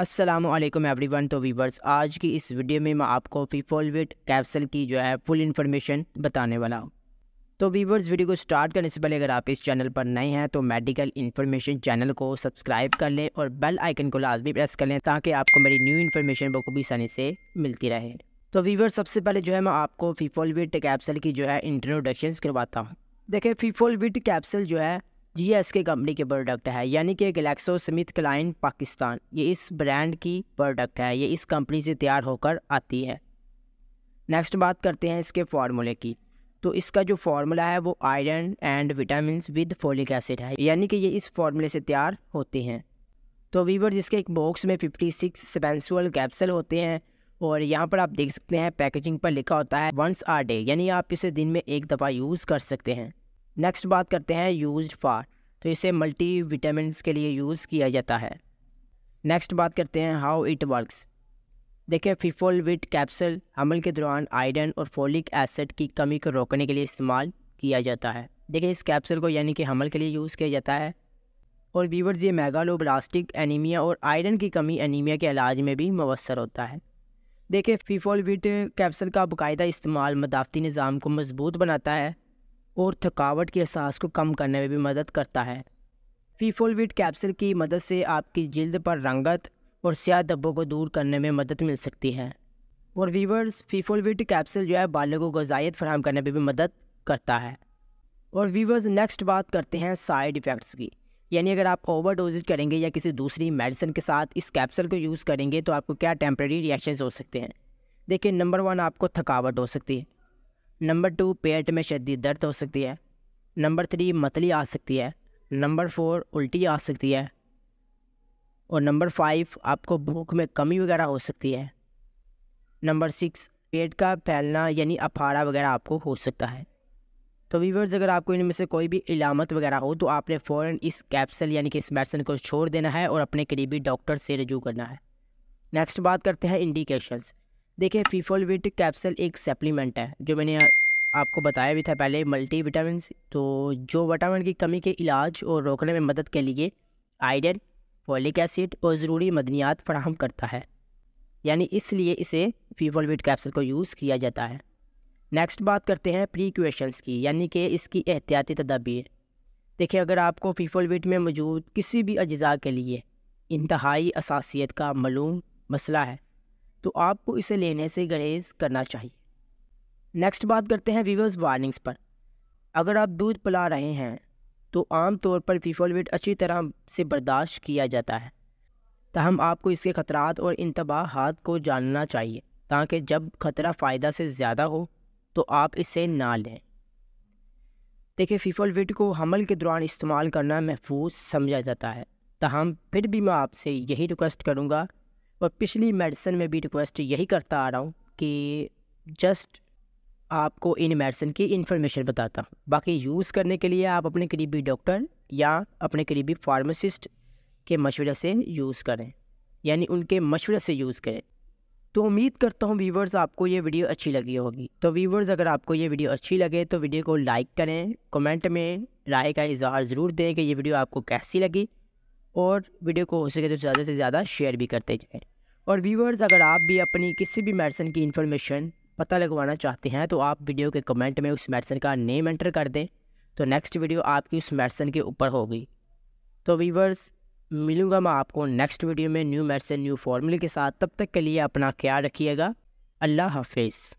Aslam everyone तो viewers आज की इस वीडियो में मैं आपको फीफोलविट कैप्सल की जो है फुल इन्फॉर्मेशन बताने वाला हूँ तो वीवर्स वीडियो को स्टार्ट करने से पहले अगर आप इस चैनल पर नए हैं तो मेडिकल इन्फॉर्मेशन चैनल को सब्सक्राइब कर लें और बेल आइकन को लाजमी प्रेस कर लें ताकि आपको मेरी न्यू इन्फॉर्मेशन भी आसानी से मिलती रहे तो वीवर सबसे पहले जो है मैं आपको फीफोलविट कैप्सल की जो है इंट्रोडक्शन करवाता हूँ देखिए फीफोलविट कैप्सल जो है जी एस के कंपनी के प्रोडक्ट है यानी कि गलेक्सो स्मिथ क्लाइन पाकिस्तान ये इस ब्रांड की प्रोडक्ट है ये इस कंपनी से तैयार होकर आती है नेक्स्ट बात करते हैं इसके फार्मूले की तो इसका जो फार्मूला है वो iron and vitamin with folic acid है यानी कि ये इस फार्मूले से तैयार होते हैं तो वीवर जिसके एक बॉक्स में 56 सिक्स स्पेंसुअल कैप्सल होते हैं और यहाँ पर आप देख सकते हैं पैकेजिंग पर लिखा होता है वंस आर डे यानी आप इसे दिन में एक दफ़ा यूज़ कर सकते हैं नेक्स्ट बात करते हैं यूज फॉर तो इसे मल्टी विटामिन के लिए यूज़ किया जाता है नेक्स्ट बात करते हैं हाउ इट वर्क्स देखें फिफोल विट कैप्सल हमल के दौरान आयरन और फोलिक एसिड की कमी को रोकने के लिए इस्तेमाल किया जाता है देखें इस कैप्सल को यानी कि हमल के लिए यूज़ किया जाता है और वीवर्स ये मेगालोब्लास्टिक एनीमिया और आयरन की कमी एनीमिया के इलाज में भी मवसर होता है देखें फिफोल विट कैप्सल का बाकायदा इस्तेमाल मदाफ़ती निज़ाम को मजबूत बनाता है और थकावट के एहसास को कम करने में भी मदद करता है फीफोलविट कैप्सूल की मदद से आपकी जिल्द पर रंगत और स्याह धब्बों को दूर करने में मदद मिल सकती है और वीवर्स फीफोलविट कैप्सूल जो है बालों को गजाइत फराम करने में भी मदद करता है और वीवर्स नेक्स्ट बात करते हैं साइड इफ़ेक्ट्स की यानी अगर आप ओवर डोजेज करेंगे या किसी दूसरी मेडिसिन के साथ इस कैप्सूल को यूज़ करेंगे तो आपको क्या टेम्प्रेरी रिएक्शन हो सकते हैं देखिए नंबर वन आपको थकावट हो सकती है नंबर टू पेट में शदी दर्द हो सकती है नंबर थ्री मतली आ सकती है नंबर फोर उल्टी आ सकती है और नंबर फाइव आपको भूख में कमी वगैरह हो सकती है नंबर सिक्स पेट का फैलना यानी अफारा वगैरह आपको हो सकता है तो वीवर्स अगर आपको इनमें से कोई भी इलामत वगैरह हो तो आपने फ़ौर इस कैप्सल यानी कि इस मेडिसन को छोड़ देना है और अपने करीबी डॉक्टर से रजू करना है नेक्स्ट बात करते हैं इंडिकेशंस देखिए फीफोलविट कैप्सल एक सप्लीमेंट है जो मैंने आपको बताया भी था पहले मल्टी विटामिन तो जो विटामिन की कमी के इलाज और रोकने में मदद के लिए आयरन फोलिक एसिड और ज़रूरी मदनियात फराहम करता है यानी इसलिए इसे फीफोलविट कैप्सल को यूज़ किया जाता है नेक्स्ट बात करते हैं प्रीक्वेशंस की यानी कि इसकी एहतियाती तदाबीर देखिए अगर आपको फीफोलविट में मौजूद किसी भी अज्जा के लिए इंतहाई असासीत का मलूम मसला है तो आपको इसे लेने से गरहेज करना चाहिए नेक्स्ट बात करते हैं वीवर्स वार्निंग्स पर अगर आप दूध पिला रहे हैं तो आम तौर पर फिफोलविट अच्छी तरह से बर्दाश्त किया जाता है तहम आपको इसके ख़तरात और इंतबाहात को जानना चाहिए ताकि जब ख़तरा फ़ायदा से ज़्यादा हो तो आप इसे ना लें देखिए फिफोलविट को हमल के दौरान इस्तेमाल करना महफूज समझा जाता है तहम फिर भी मैं आपसे यही रिक्वेस्ट करूँगा और पिछली मेडिसिन में भी रिक्वेस्ट यही करता आ रहा हूँ कि जस्ट आपको इन मेडिसिन की इन्फॉर्मेशन बताता हूँ बाकी यूज़ करने के लिए आप अपने करीबी डॉक्टर या अपने करीबी फार्मासिस्ट के मशवरे से यूज़ करें यानी उनके मशवरे से यूज़ करें तो उम्मीद करता हूँ व्यूवर्स आपको ये वीडियो अच्छी लगी होगी तो व्यूवर्स अगर आपको ये वीडियो अच्छी लगे तो वीडियो को लाइक करें कमेंट में राय का इजहार ज़रूर दें कि ये वीडियो आपको कैसी लगी और वीडियो को हो सके तो ज़्यादा से ज़्यादा शेयर भी करते जाएँ और व्यूवर्स अगर आप भी अपनी किसी भी मेडिसिन की इन्फॉर्मेशन पता लगवाना चाहते हैं तो आप वीडियो के कमेंट में उस मेडिसिन का नेम एंटर कर दें तो नेक्स्ट वीडियो आपकी उस मेडिसिन के ऊपर होगी तो व्यूवर्स मिलूंगा मैं आपको नेक्स्ट वीडियो में न्यू मेडिसिन न्यू फार्मूले के साथ तब तक के लिए अपना ख्याल रखिएगा अल्लाह हाफिज़